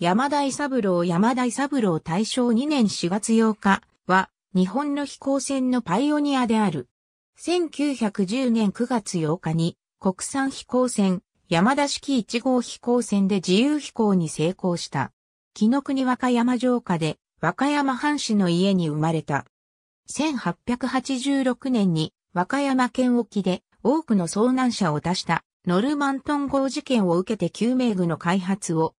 山田伊三郎山田伊三郎大正2年4月8日は日本の飛行船のパイオニアである。1910年9月8日に国産飛行船山田式1号飛行船で自由飛行に成功した。木の国和歌山城下で和歌山藩士の家に生まれた。1886年に和歌山県沖で多くの遭難者を出したノルマントン号事件を受けて救命具の開発を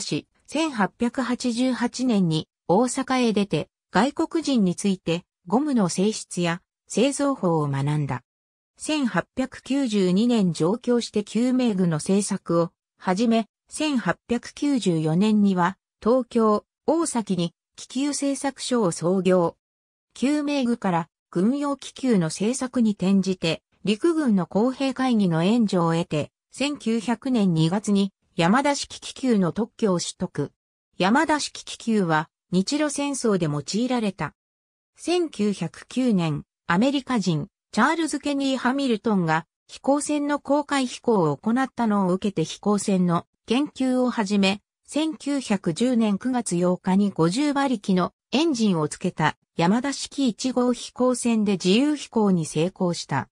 志、1888年に大阪へ出て外国人についてゴムの性質や製造法を学んだ。1892年上京して救命具の製作をはじめ、1894年には東京、大崎に気球製作所を創業。救命具から軍用気球の製作に転じて陸軍の公平会議の援助を得て、1900年2月に山田式気球の特許を取得。山田式気球は日露戦争で用いられた。1909年、アメリカ人、チャールズ・ケニー・ハミルトンが飛行船の公開飛行を行ったのを受けて飛行船の研究を始め、1910年9月8日に50馬力のエンジンをつけた山田式1号飛行船で自由飛行に成功した。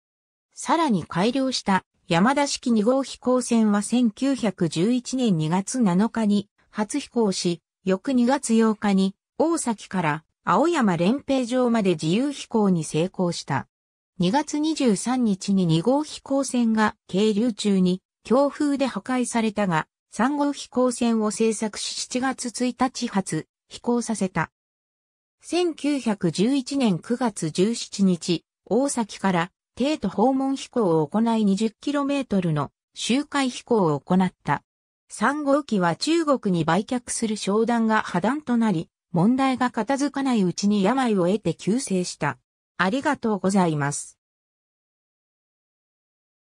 さらに改良した山田式2号飛行船は1911年2月7日に初飛行し、翌2月8日に大崎から青山連平場まで自由飛行に成功した。2月23日に2号飛行船が渓流中に強風で破壊されたが、3号飛行船を製作し7月1日発飛行させた。1911年9月17日、大崎から帝都訪問飛行を行い 20km の周回飛行を行った。3号機は中国に売却する商談が破談となり、問題が片付かないうちに病を得て救世した。ありがとうございます。